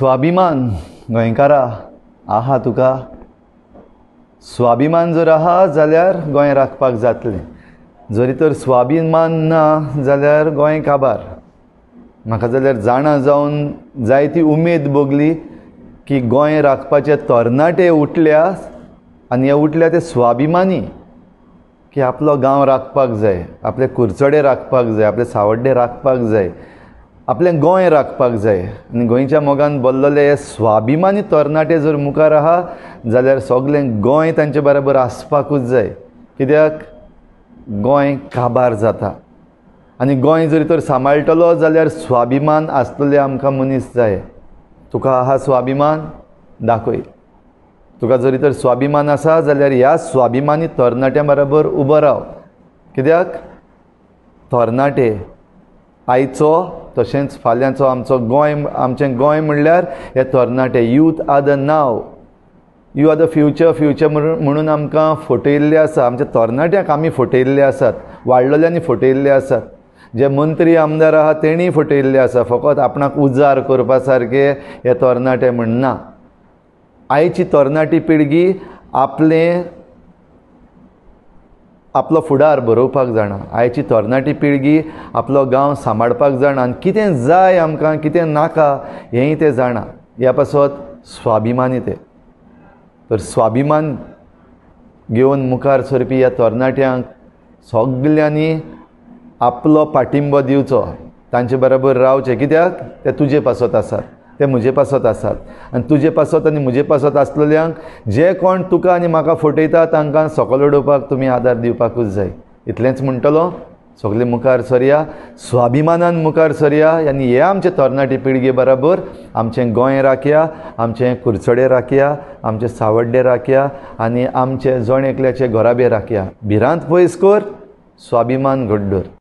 स्वाभिमान गोंयकारा आहा तुका स्वाभिमान जर आहा जाल्यार गोंय राखपाक जातलें जरी तर स्वाभिमान ना जाल्यार गोंय काबार म्हाका जाल्यार जाणा जावन जायती उमेद भोगली की गोंय राखपाचे तरणाटे उठल्या आनी हे उठल्या ते स्वाभिमानी की आपलो गांव राखपाक जाय आपले कुरचडे राखपाक जाय आपले सावड्डे राखपाक जाय आपलें गोंय राखपाक जाय आनी गोंयच्या मोगान बोललेले हे स्वाभिमानी तरणाटे जर मुखार आहा जाल्यार सगलें गोंय तांचे बरोबर आसपाकूच जाय कित्याक गोंय काबार जाता आनी गोंय जरी तर सांबाळटलो जाल्यार स्वाभिमान आसतले आमकां मनीस जाय तुका आहा स्वाभिमान दाखय तुका जरी तर स्वाभिमान आसा जाल्यार ह्या स्वाभिमानी तरणाट्यां बरोबर उबो राव कित्याक तरणाटे आयचो तशेंच फाल्यांचो आमचो गोंय आमचें गोंय म्हणल्यार हे तरणाटे youth are the now you are the future future म्हणून आमकां फटयिल्ले आसा आमच्या तरणाट्यांक आमी फटयल्ले आसात वाडलेल्यांनी फटयल्ले आसात जे मंत्री आमदार आहा तेणी फटयल्ले आसा फकत आपणाक उजार करपा सारके हे तरणाटे म्हणना आयची तरणाटी पिळगी आपलें आपलो फुडार बरोवपाक जाणा आयची तरणाटी पिळगी आपलो गांव सांबाळपाक जाणा आनी कितें जाय आमकां कितें नाका हेंय ते जाणा ह्या पासत स्वाभिमानी ते तर स्वाभिमान घेवन मुखार सरपी ह्या तरणाट्यांक सगल्यांनी आपलो पाठिंबो दिवचो तांचे बरोबर रावचे कित्याक ते तुजे पासत आसात ते म्हजे पासत आसात आनी तुजे पासत आनी म्हजे पासत आसलेल्यांक जे कोण तुका आनी म्हाका फटयता तांकां सकल उडोवपाक तुमी आदार दिवपाकूच जाय इतलेंच म्हणटलो सगळे मुखार सरया स्वाभिमानान मुखार सरया आनी हे आमचे तरणाटे पिळगे बराबर आमचें गोंय राखया आमचें कुरचडे राखया आमचे सावड्डे राखया आनी आमचे जण एकल्याचे घराबे राखया भिरांत पयस कर स्वाभिमान घडदर